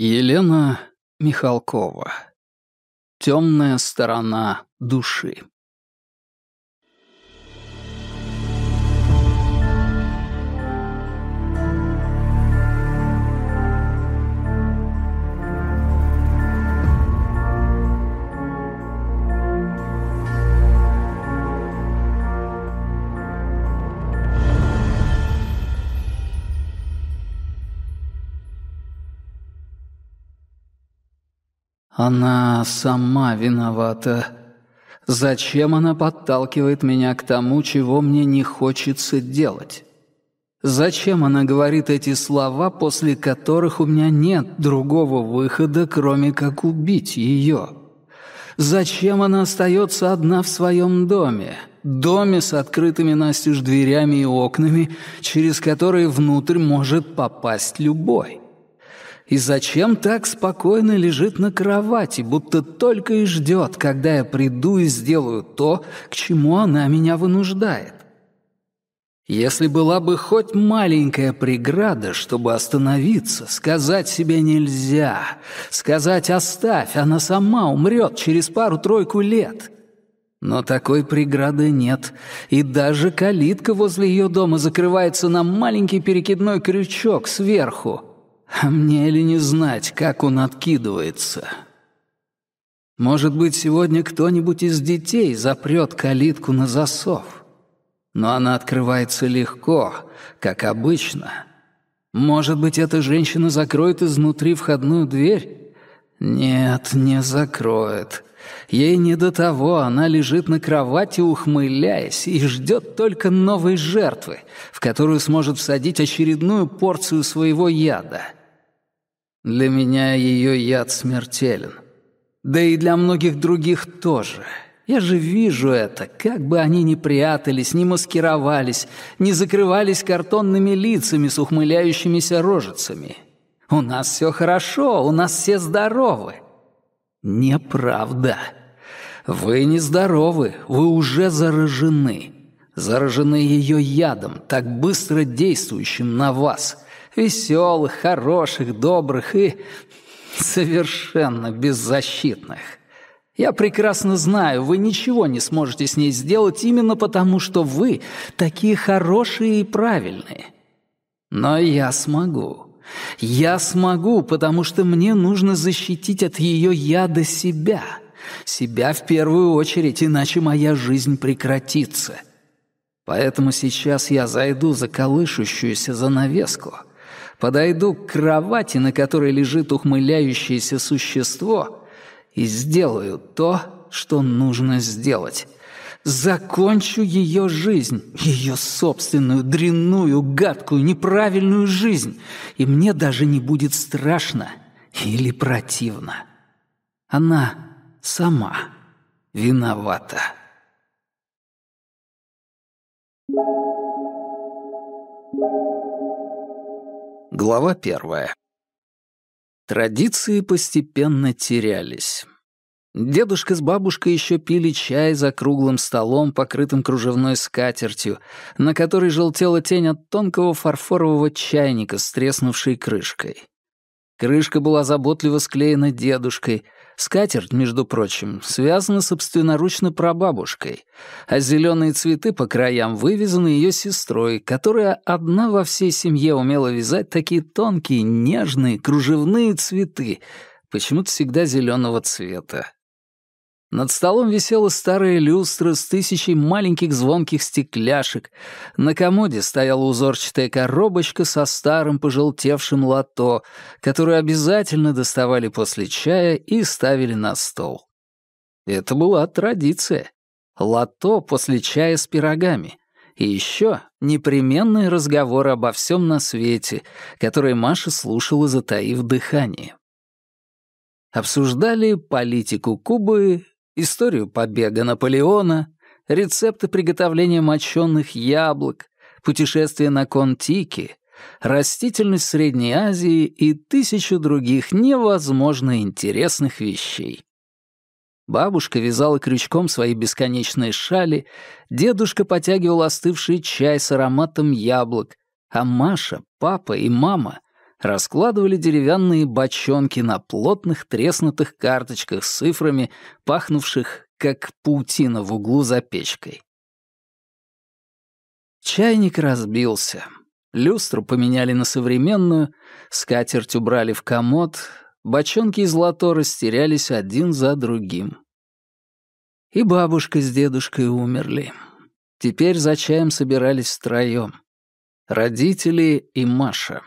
Елена Михалкова. Темная сторона души. Она сама виновата. Зачем она подталкивает меня к тому, чего мне не хочется делать? Зачем она говорит эти слова, после которых у меня нет другого выхода, кроме как убить ее? Зачем она остается одна в своем доме? Доме с открытыми настежь дверями и окнами, через которые внутрь может попасть любой. И зачем так спокойно лежит на кровати, будто только и ждет, когда я приду и сделаю то, к чему она меня вынуждает? Если была бы хоть маленькая преграда, чтобы остановиться, сказать себе нельзя, сказать «оставь, она сама умрет через пару-тройку лет», но такой преграды нет, и даже калитка возле ее дома закрывается на маленький перекидной крючок сверху. А мне ли не знать, как он откидывается? Может быть, сегодня кто-нибудь из детей запрет калитку на засов. Но она открывается легко, как обычно. Может быть, эта женщина закроет изнутри входную дверь? Нет, не закроет. Ей не до того, она лежит на кровати, ухмыляясь, и ждет только новой жертвы, в которую сможет всадить очередную порцию своего яда — для меня ее яд смертелен. Да и для многих других тоже. Я же вижу это, как бы они ни прятались, ни маскировались, ни закрывались картонными лицами с ухмыляющимися рожицами. У нас все хорошо, у нас все здоровы. Неправда. Вы не здоровы, вы уже заражены. Заражены ее ядом, так быстро действующим на вас. Веселых, хороших, добрых и совершенно беззащитных. Я прекрасно знаю, вы ничего не сможете с ней сделать именно потому, что вы такие хорошие и правильные. Но я смогу. Я смогу, потому что мне нужно защитить от ее яда себя. Себя в первую очередь, иначе моя жизнь прекратится. Поэтому сейчас я зайду за колышущуюся занавеску — подойду к кровати, на которой лежит ухмыляющееся существо, и сделаю то, что нужно сделать. Закончу ее жизнь, ее собственную, дрянную, гадкую, неправильную жизнь, и мне даже не будет страшно или противно. Она сама виновата. Thank you. Глава первая. Традиции постепенно терялись. Дедушка с бабушкой еще пили чай за круглым столом, покрытым кружевной скатертью, на которой желтела тень от тонкого фарфорового чайника с треснувшей крышкой. Крышка была заботливо склеена дедушкой, Скатерть, между прочим, связана собственноручно прабабушкой, а зеленые цветы по краям вывязаны ее сестрой, которая одна во всей семье умела вязать такие тонкие, нежные, кружевные цветы, почему-то всегда зеленого цвета. Над столом висела старая люстра с тысячей маленьких звонких стекляшек. На комоде стояла узорчатая коробочка со старым пожелтевшим лото, которое обязательно доставали после чая и ставили на стол. Это была традиция. Лото после чая с пирогами. И еще непременный разговор обо всем на свете, который Маша слушала, затаив дыхание. Обсуждали политику Кубы, историю побега Наполеона, рецепты приготовления моченых яблок, путешествия на Контики, растительность Средней Азии и тысячу других невозможно интересных вещей. Бабушка вязала крючком свои бесконечные шали, дедушка потягивал остывший чай с ароматом яблок, а Маша, папа и мама раскладывали деревянные бочонки на плотных треснутых карточках с цифрами, пахнувших, как паутина в углу за печкой. Чайник разбился. Люстру поменяли на современную, скатерть убрали в комод, бочонки из лото растерялись один за другим. И бабушка с дедушкой умерли. Теперь за чаем собирались втроём. Родители и Маша.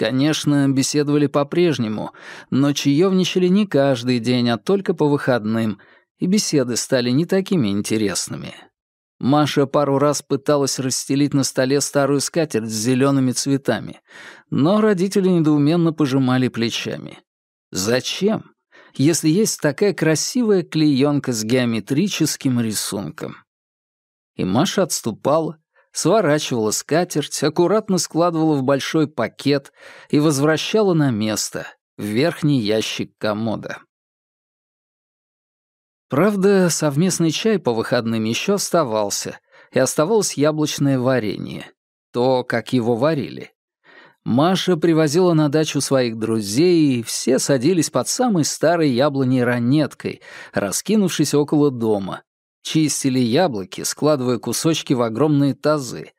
Конечно, беседовали по-прежнему, но чаевничали не каждый день, а только по выходным, и беседы стали не такими интересными. Маша пару раз пыталась расстелить на столе старую скатерть с зелеными цветами, но родители недоуменно пожимали плечами. Зачем, если есть такая красивая клеенка с геометрическим рисунком? И Маша отступала, сворачивала скатерть, аккуратно складывала в большой пакет и возвращала на место, в верхний ящик комода. Правда, совместный чай по выходным еще оставался, и оставалось яблочное варенье, то, как его варили. Маша привозила на дачу своих друзей, и все садились под самой старой яблоней ранеткой, раскинувшись около дома, Чистили яблоки, складывая кусочки в огромные тазы.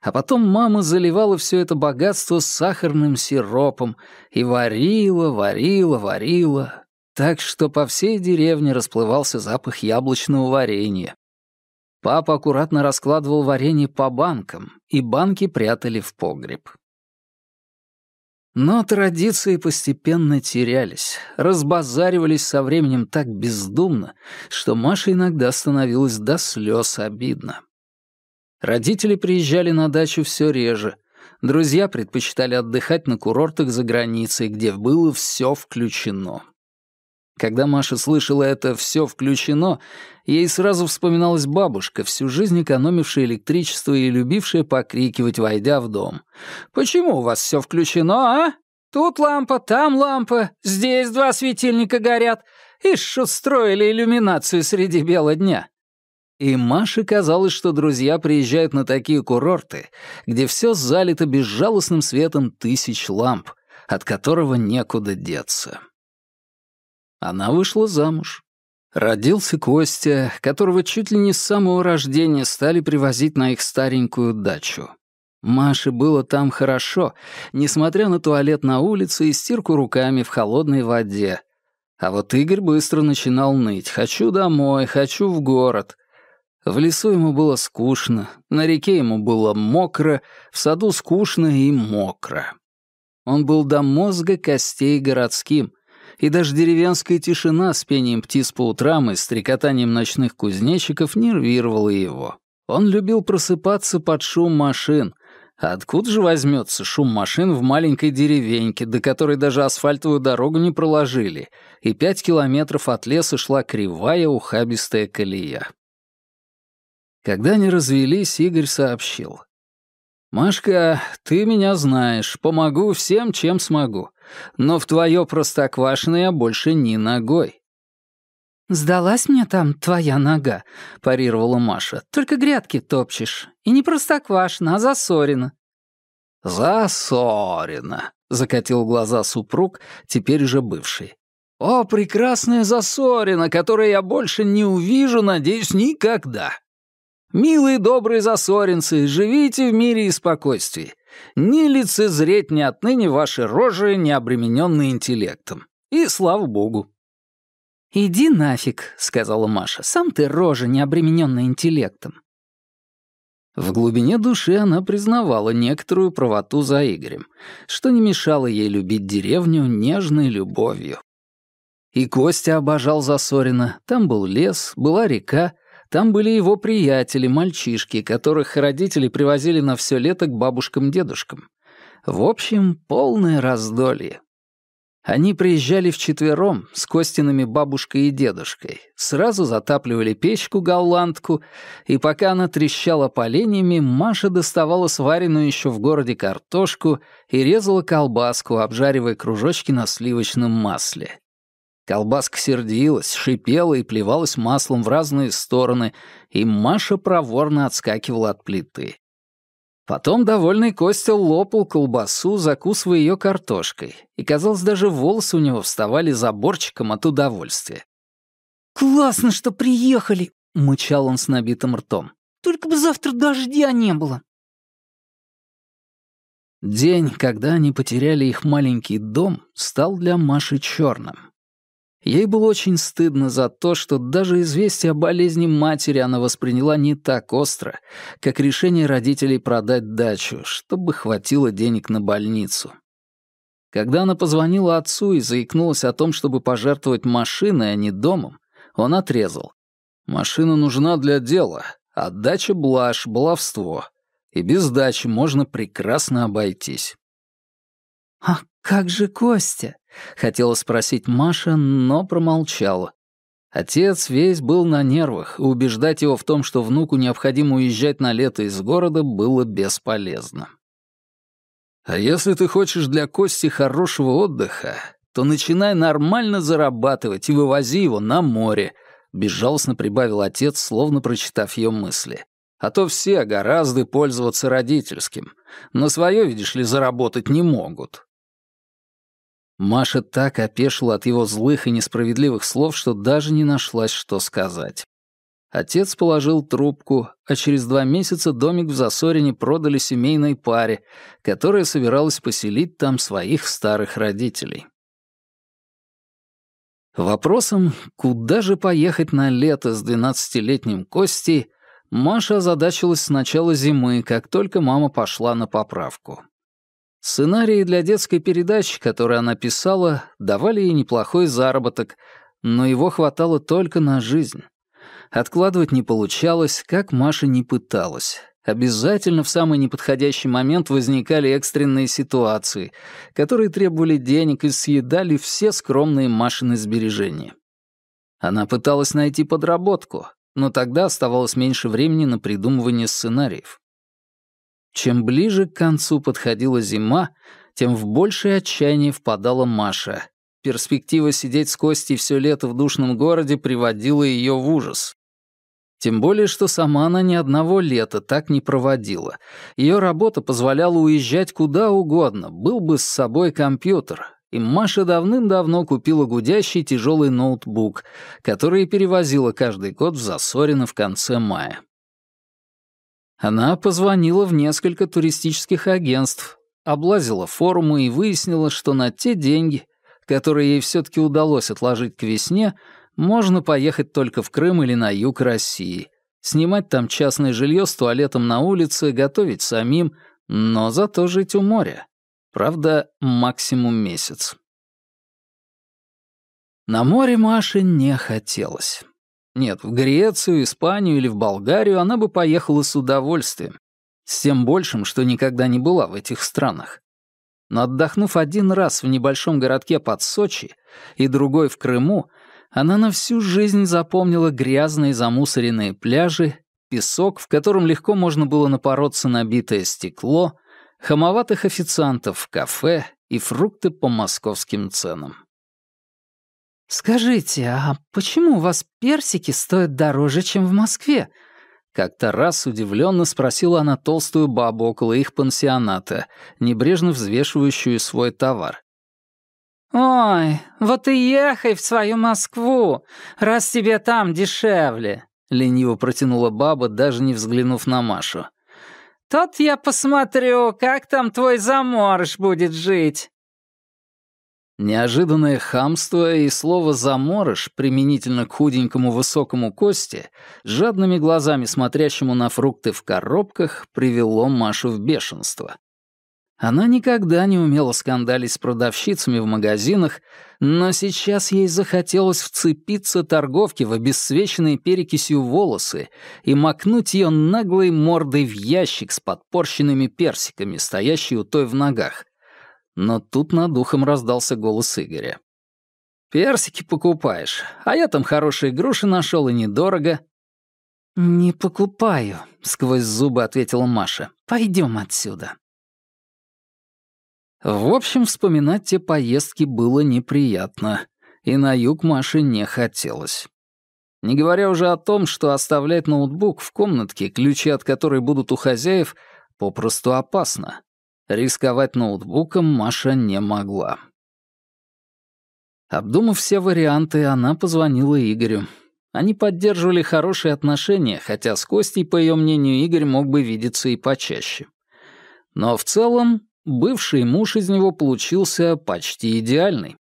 А потом мама заливала все это богатство сахарным сиропом и варила, варила, варила, так что по всей деревне расплывался запах яблочного варенья. Папа аккуратно раскладывал варенье по банкам, и банки прятали в погреб. Но традиции постепенно терялись, разбазаривались со временем так бездумно, что Маша иногда становилась до слез обидно. Родители приезжали на дачу все реже, друзья предпочитали отдыхать на курортах за границей, где было все включено. Когда Маша слышала это «все включено», ей сразу вспоминалась бабушка, всю жизнь экономившая электричество и любившая покрикивать, войдя в дом. «Почему у вас все включено, а? Тут лампа, там лампа, здесь два светильника горят. И что строили иллюминацию среди бела дня». И Маше казалось, что друзья приезжают на такие курорты, где все залито безжалостным светом тысяч ламп, от которого некуда деться. Она вышла замуж. Родился Костя, которого чуть ли не с самого рождения стали привозить на их старенькую дачу. Маше было там хорошо, несмотря на туалет на улице и стирку руками в холодной воде. А вот Игорь быстро начинал ныть «хочу домой, хочу в город». В лесу ему было скучно, на реке ему было мокро, в саду скучно и мокро. Он был до мозга костей городским, и даже деревенская тишина с пением птиц по утрам и стрекотанием ночных кузнечиков нервировала его. Он любил просыпаться под шум машин. А откуда же возьмется шум машин в маленькой деревеньке, до которой даже асфальтовую дорогу не проложили, и пять километров от леса шла кривая ухабистая колея? Когда они развелись, Игорь сообщил. «Машка, ты меня знаешь, помогу всем, чем смогу. Но в твое простоквашино я больше ни ногой». «Сдалась мне там твоя нога», — парировала Маша. «Только грядки топчешь. И не простоквашино, а засорено». «Засорено», — закатил глаза супруг, теперь уже бывший. «О, прекрасная засорина, которую я больше не увижу, надеюсь, никогда! Милые добрые засоринцы, живите в мире и спокойствии не лицезреть ни отныне ваши рожи, не обремененные интеллектом. И слава богу. «Иди нафиг», — сказала Маша, — «сам ты рожа, не обремененная интеллектом». В глубине души она признавала некоторую правоту за Игорем, что не мешало ей любить деревню нежной любовью. И Костя обожал Засорина. Там был лес, была река, там были его приятели, мальчишки, которых родители привозили на все лето к бабушкам-дедушкам. В общем, полное раздолье. Они приезжали вчетвером с Костиными бабушкой и дедушкой, сразу затапливали печку-голландку, и пока она трещала поленьями, Маша доставала сваренную еще в городе картошку и резала колбаску, обжаривая кружочки на сливочном масле. Колбаска сердилась, шипела и плевалась маслом в разные стороны, и Маша проворно отскакивала от плиты. Потом довольный Костя лопал колбасу, закусывая ее картошкой, и, казалось, даже волосы у него вставали заборчиком от удовольствия. «Классно, что приехали!» — мычал он с набитым ртом. «Только бы завтра дождя не было!» День, когда они потеряли их маленький дом, стал для Маши черным. Ей было очень стыдно за то, что даже известие о болезни матери она восприняла не так остро, как решение родителей продать дачу, чтобы хватило денег на больницу. Когда она позвонила отцу и заикнулась о том, чтобы пожертвовать машиной, а не домом, он отрезал. «Машина нужна для дела, а дача — блажь, баловство, и без дачи можно прекрасно обойтись». «А «Как же Костя?» — хотела спросить Маша, но промолчала. Отец весь был на нервах, и убеждать его в том, что внуку необходимо уезжать на лето из города, было бесполезно. «А если ты хочешь для Кости хорошего отдыха, то начинай нормально зарабатывать и вывози его на море», — безжалостно прибавил отец, словно прочитав ее мысли. «А то все гораздо пользоваться родительским. На свое, видишь ли, заработать не могут». Маша так опешила от его злых и несправедливых слов, что даже не нашлась, что сказать. Отец положил трубку, а через два месяца домик в Засорине продали семейной паре, которая собиралась поселить там своих старых родителей. Вопросом, куда же поехать на лето с 12-летним Костей, Маша озадачилась с начала зимы, как только мама пошла на поправку. Сценарии для детской передачи, которые она писала, давали ей неплохой заработок, но его хватало только на жизнь. Откладывать не получалось, как Маша не пыталась. Обязательно в самый неподходящий момент возникали экстренные ситуации, которые требовали денег и съедали все скромные Машины сбережения. Она пыталась найти подработку, но тогда оставалось меньше времени на придумывание сценариев. Чем ближе к концу подходила зима, тем в большее отчаяние впадала Маша. Перспектива сидеть с Костей все лето в душном городе приводила ее в ужас. Тем более, что сама она ни одного лета так не проводила. Ее работа позволяла уезжать куда угодно, был бы с собой компьютер. И Маша давным-давно купила гудящий тяжелый ноутбук, который перевозила каждый год в засорено в конце мая. Она позвонила в несколько туристических агентств, облазила форумы и выяснила, что на те деньги, которые ей все-таки удалось отложить к весне, можно поехать только в Крым или на юг России, снимать там частное жилье с туалетом на улице, готовить самим, но зато жить у моря. Правда, максимум месяц. На море Маше не хотелось. Нет, в Грецию, Испанию или в Болгарию она бы поехала с удовольствием. С тем большим, что никогда не была в этих странах. Но отдохнув один раз в небольшом городке под Сочи и другой в Крыму, она на всю жизнь запомнила грязные замусоренные пляжи, песок, в котором легко можно было напороться на битое стекло, хамоватых официантов в кафе и фрукты по московским ценам. «Скажите, а почему у вас персики стоят дороже, чем в Москве?» Как-то раз удивленно спросила она толстую бабу около их пансионата, небрежно взвешивающую свой товар. «Ой, вот и ехай в свою Москву, раз тебе там дешевле», — лениво протянула баба, даже не взглянув на Машу. «Тот я посмотрю, как там твой заморож будет жить». Неожиданное хамство и слово "заморыш" применительно к худенькому высокому Косте, жадными глазами смотрящему на фрукты в коробках, привело Машу в бешенство. Она никогда не умела скандалить с продавщицами в магазинах, но сейчас ей захотелось вцепиться торговке в обесцвеченные перекисью волосы и макнуть ее наглой мордой в ящик с подпорщенными персиками, стоящий у той в ногах, но тут над ухом раздался голос Игоря. «Персики покупаешь, а я там хорошие груши нашел и недорого». «Не покупаю», — сквозь зубы ответила Маша. Пойдем отсюда». В общем, вспоминать те поездки было неприятно, и на юг Маше не хотелось. Не говоря уже о том, что оставлять ноутбук в комнатке, ключи от которой будут у хозяев, попросту опасно. Рисковать ноутбуком Маша не могла. Обдумав все варианты, она позвонила Игорю. Они поддерживали хорошие отношения, хотя с Костей, по ее мнению, Игорь мог бы видеться и почаще. Но в целом бывший муж из него получился почти идеальный.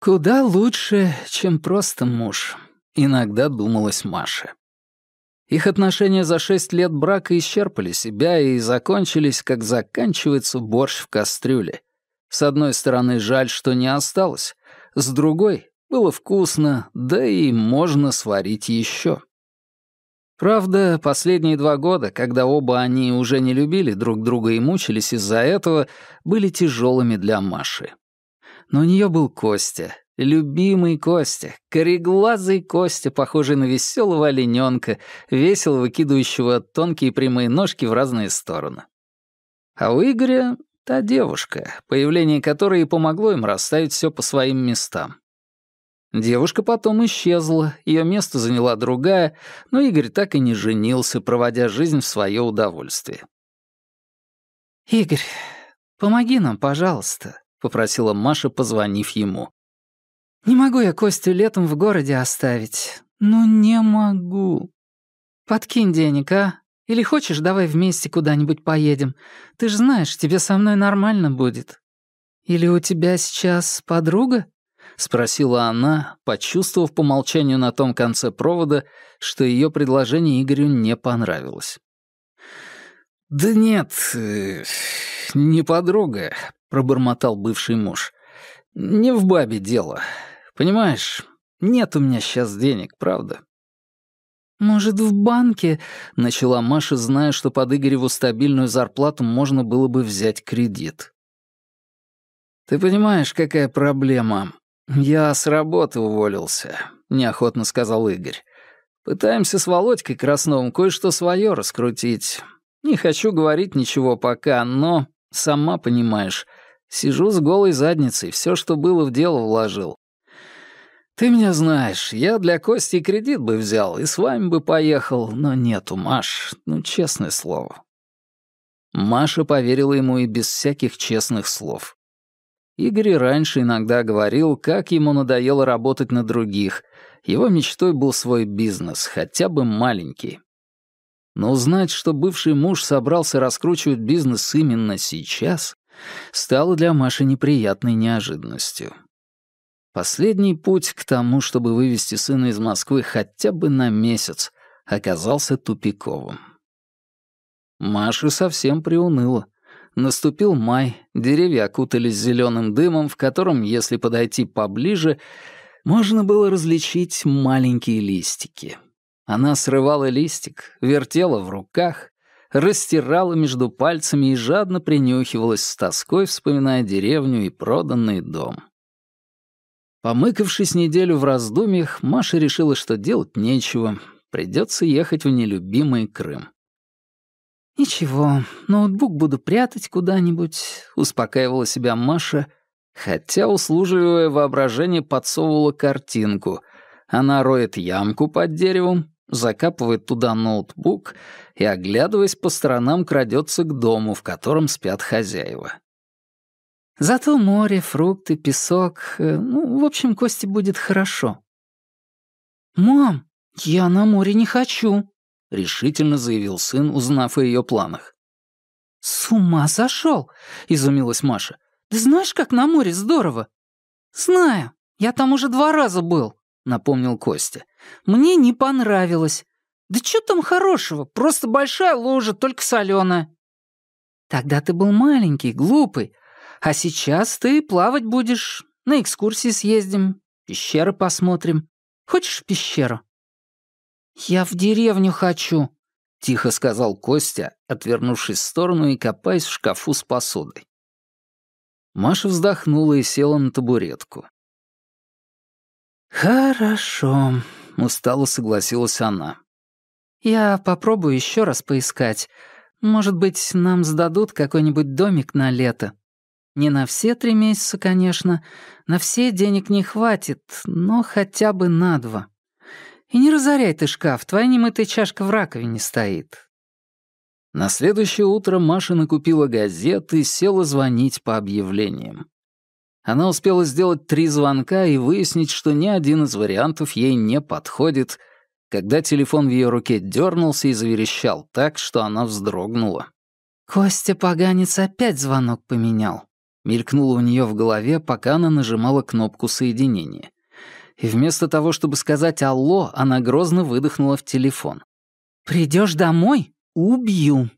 «Куда лучше, чем просто муж», — иногда думалась Маша. Их отношения за шесть лет брака исчерпали себя и закончились, как заканчивается борщ в кастрюле. С одной стороны, жаль, что не осталось. С другой, было вкусно, да и можно сварить еще. Правда, последние два года, когда оба они уже не любили друг друга и мучились из-за этого, были тяжелыми для Маши. Но у нее был Костя, Любимый Костя, кореглазый Костя, похожий на веселого олененка, весело выкидывающего тонкие прямые ножки в разные стороны. А у Игоря та девушка, появление которой и помогло им расставить все по своим местам. Девушка потом исчезла, ее место заняла другая, но Игорь так и не женился, проводя жизнь в свое удовольствие. «Игорь, помоги нам, пожалуйста», — попросила Маша, позвонив ему. Не могу я Костю летом в городе оставить. Ну не могу. Подкинь денег, а? Или хочешь, давай вместе куда-нибудь поедем. Ты же знаешь, тебе со мной нормально будет. Или у тебя сейчас подруга? Спросила она, почувствовав по молчанию на том конце провода, что ее предложение Игорю не понравилось. «Да нет, э, не подруга», — пробормотал бывший муж. «Не в бабе дело. Понимаешь, нет у меня сейчас денег, правда. «Может, в банке?» — начала Маша, зная, что под Игореву стабильную зарплату можно было бы взять кредит. «Ты понимаешь, какая проблема? Я с работы уволился», — неохотно сказал Игорь. «Пытаемся с Володькой Красновым кое-что свое раскрутить. Не хочу говорить ничего пока, но, сама понимаешь, сижу с голой задницей, все, что было в дело, вложил. «Ты меня знаешь, я для Кости кредит бы взял и с вами бы поехал, но нету, Маш, ну, честное слово». Маша поверила ему и без всяких честных слов. Игорь раньше иногда говорил, как ему надоело работать на других. Его мечтой был свой бизнес, хотя бы маленький. Но узнать, что бывший муж собрался раскручивать бизнес именно сейчас, стало для Маши неприятной неожиданностью. Последний путь к тому, чтобы вывести сына из Москвы хотя бы на месяц, оказался тупиковым. Маша совсем приуныла. Наступил май, деревья окутались зеленым дымом, в котором, если подойти поближе, можно было различить маленькие листики. Она срывала листик, вертела в руках, растирала между пальцами и жадно принюхивалась с тоской, вспоминая деревню и проданный дом. Помыкавшись неделю в раздумьях, Маша решила, что делать нечего. Придется ехать в нелюбимый Крым. «Ничего, ноутбук буду прятать куда-нибудь», — успокаивала себя Маша, хотя услужливое воображение подсовывала картинку. Она роет ямку под деревом, закапывает туда ноутбук и, оглядываясь по сторонам, крадется к дому, в котором спят хозяева. Зато море, фрукты, песок... Э, ну, в общем, Косте будет хорошо. «Мам, я на море не хочу», — решительно заявил сын, узнав о ее планах. «С ума сошел!» — изумилась Маша. «Ты знаешь, как на море здорово?» «Знаю. Я там уже два раза был», — напомнил Костя. «Мне не понравилось. Да что там хорошего? Просто большая лужа, только соленая». «Тогда ты был маленький, глупый, а сейчас ты плавать будешь, на экскурсии съездим, пещеры посмотрим. Хочешь в пещеру?» «Я в деревню хочу», — тихо сказал Костя, отвернувшись в сторону и копаясь в шкафу с посудой. Маша вздохнула и села на табуретку. «Хорошо», — устало согласилась она. «Я попробую еще раз поискать. Может быть, нам сдадут какой-нибудь домик на лето. Не на все три месяца, конечно, на все денег не хватит, но хотя бы на два. И не разоряй ты шкаф, твоя немытая чашка в раковине стоит. На следующее утро Маша накупила газеты и села звонить по объявлениям. Она успела сделать три звонка и выяснить, что ни один из вариантов ей не подходит, когда телефон в ее руке дернулся и заверещал так, что она вздрогнула. «Костя Поганец опять звонок поменял», Мелькнуло у нее в голове, пока она нажимала кнопку соединения. И вместо того, чтобы сказать «Алло», она грозно выдохнула в телефон. «Придешь домой? Убью!»